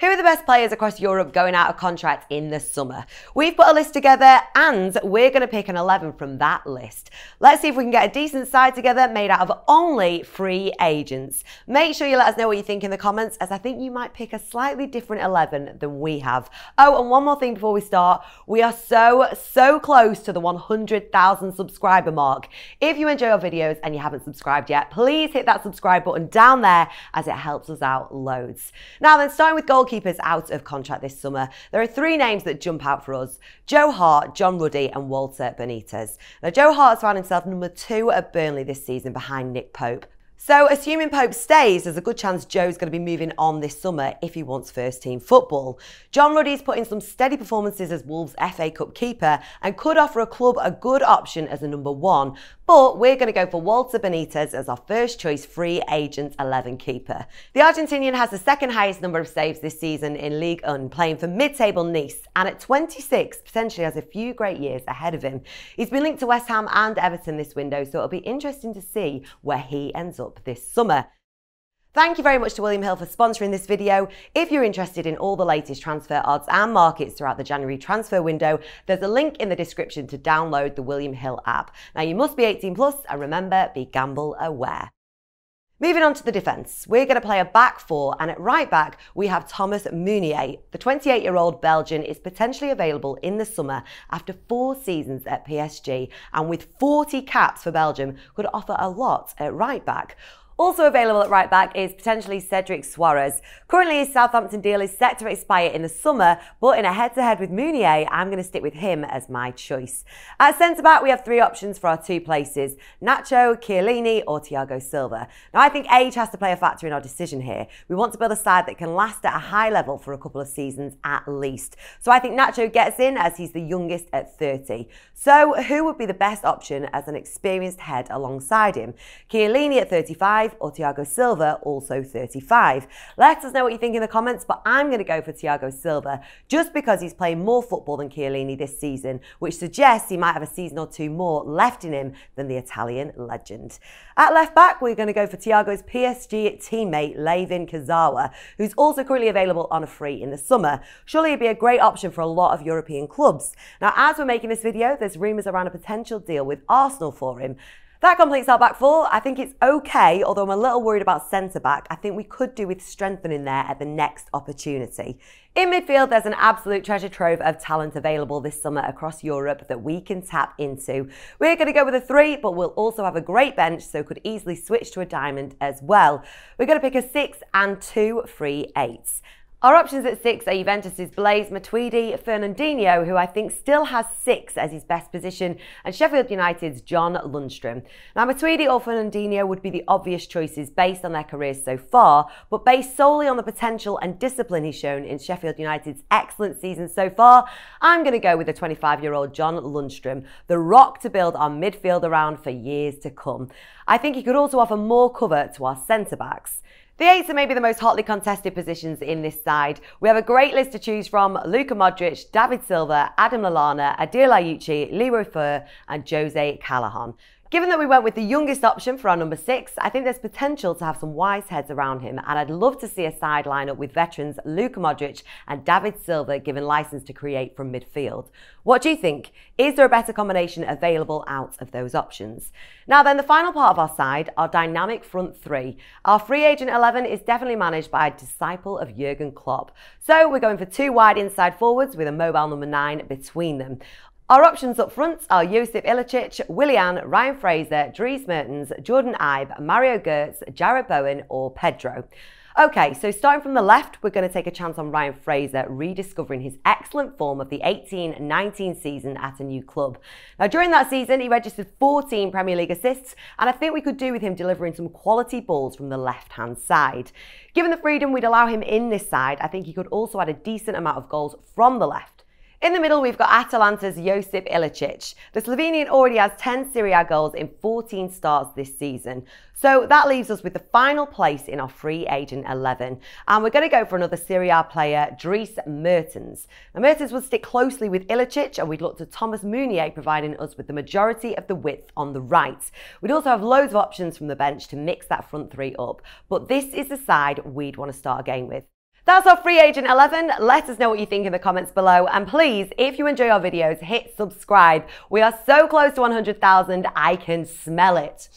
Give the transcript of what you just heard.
Who are the best players across Europe going out of contract in the summer? We've put a list together and we're going to pick an 11 from that list. Let's see if we can get a decent side together made out of only free agents. Make sure you let us know what you think in the comments as I think you might pick a slightly different 11 than we have. Oh, and one more thing before we start. We are so, so close to the 100,000 subscriber mark. If you enjoy our videos and you haven't subscribed yet, please hit that subscribe button down there as it helps us out loads. Now then, starting with gold goalkeepers out of contract this summer, there are three names that jump out for us Joe Hart, John Ruddy, and Walter Benitez. Now, Joe Hart has found himself number two at Burnley this season behind Nick Pope. So, assuming Pope stays, there's a good chance Joe's going to be moving on this summer if he wants first team football. John Ruddy's put in some steady performances as Wolves FA Cup keeper and could offer a club a good option as a number one, but we're going to go for Walter Benitez as our first choice free agent 11 keeper. The Argentinian has the second highest number of saves this season in League One, playing for mid-table Nice, and at 26, potentially has a few great years ahead of him. He's been linked to West Ham and Everton this window, so it'll be interesting to see where he ends up this summer. Thank you very much to William Hill for sponsoring this video. If you're interested in all the latest transfer odds and markets throughout the January transfer window, there's a link in the description to download the William Hill app. Now you must be 18 plus and remember, be gamble aware. Moving on to the defence, we're going to play a back four, and at right back, we have Thomas Mounier. The 28 year old Belgian is potentially available in the summer after four seasons at PSG, and with 40 caps for Belgium, could offer a lot at right back. Also available at right back is potentially Cedric Suarez. Currently, his Southampton deal is set to expire in the summer, but in a head to head with Mounier, I'm going to stick with him as my choice. At centre back, we have three options for our two places Nacho, Chiellini, or Thiago Silva. Now, I think age has to play a factor in our decision here. We want to build a side that can last at a high level for a couple of seasons at least. So I think Nacho gets in as he's the youngest at 30. So, who would be the best option as an experienced head alongside him? Chiellini at 35. 35 or Thiago Silva, also 35. Let us know what you think in the comments, but I'm going to go for Thiago Silva just because he's playing more football than Chiellini this season, which suggests he might have a season or two more left in him than the Italian legend. At left back, we're going to go for Thiago's PSG teammate, Levin Kazawa, who's also currently available on a free in the summer. Surely it'd be a great option for a lot of European clubs. Now, as we're making this video, there's rumours around a potential deal with Arsenal for him. That completes our back four. I think it's okay, although I'm a little worried about centre back. I think we could do with strengthening there at the next opportunity. In midfield, there's an absolute treasure trove of talent available this summer across Europe that we can tap into. We're going to go with a three, but we'll also have a great bench, so could easily switch to a diamond as well. We're going to pick a six and two free eights. Our options at six are Juventus's Blaise Matuidi, Fernandinho, who I think still has six as his best position, and Sheffield United's John Lundstrom. Now, Matuidi or Fernandinho would be the obvious choices based on their careers so far, but based solely on the potential and discipline he's shown in Sheffield United's excellent season so far, I'm going to go with the 25 year old John Lundstrom, the rock to build our midfield around for years to come. I think he could also offer more cover to our centre backs. The eights are maybe the most hotly contested positions in this side. We have a great list to choose from Luka Modric, David Silva, Adam Lallana, Adil Ayuchi, Leroy Fur, and Jose Callahan. Given that we went with the youngest option for our number six, I think there's potential to have some wise heads around him, and I'd love to see a side lineup with veterans Luka Modric and David Silva given license to create from midfield. What do you think? Is there a better combination available out of those options? Now, then, the final part of our side, our dynamic front three. Our free agent 11 is definitely managed by a disciple of Jurgen Klopp. So we're going for two wide inside forwards with a mobile number nine between them. Our options up front are Josip Ilicic, Willian, Ryan Fraser, Dries Mertens, Jordan Ibe, Mario Gertz, Jared Bowen or Pedro. Okay, so starting from the left, we're going to take a chance on Ryan Fraser rediscovering his excellent form of the 18-19 season at a new club. Now, during that season, he registered 14 Premier League assists, and I think we could do with him delivering some quality balls from the left-hand side. Given the freedom we'd allow him in this side, I think he could also add a decent amount of goals from the left. In the middle, we've got Atalanta's Josip Ilicic. The Slovenian already has 10 Serie A goals in 14 starts this season. So that leaves us with the final place in our free agent 11. And we're going to go for another Serie A player, Dries Mertens. Now, Mertens will stick closely with Ilicic, and we'd look to Thomas Mounier providing us with the majority of the width on the right. We'd also have loads of options from the bench to mix that front three up. But this is the side we'd want to start a game with. That's our free agent 11. Let us know what you think in the comments below. And please, if you enjoy our videos, hit subscribe. We are so close to 100,000. I can smell it.